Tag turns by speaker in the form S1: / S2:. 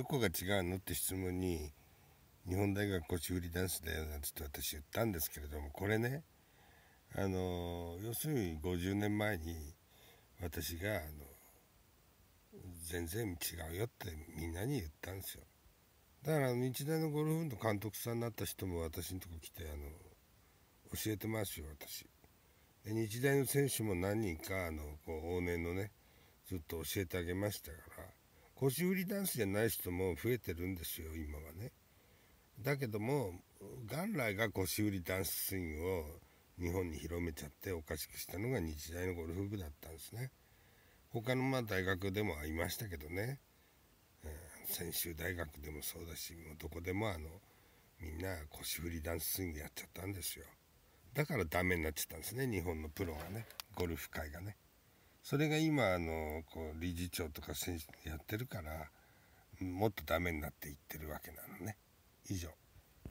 S1: どこが違うのって質問に日本大学腰振りダンスだよなんって私言ったんですけれどもこれねあの要するに50年前に私があの全然違うよってみんなに言ったんですよだから日大のゴルフの監督さんになった人も私のとこ来てあの教えてますよ私で日大の選手も何人かあのこう往年のねずっと教えてあげましたから腰振りダンスじゃない人も増えてるんですよ今はねだけども元来が腰振りダンススイングを日本に広めちゃっておかしくしたのが日大のゴルフ部だったんですね他のまあ大学でもありましたけどね、うん、専修大学でもそうだしもうどこでもあのみんな腰振りダンススイングやっちゃったんですよだからダメになっちゃったんですね日本のプロがねゴルフ界がね。それが今あのこう理事長とかやってるからもっとダメになっていってるわけなのね以上。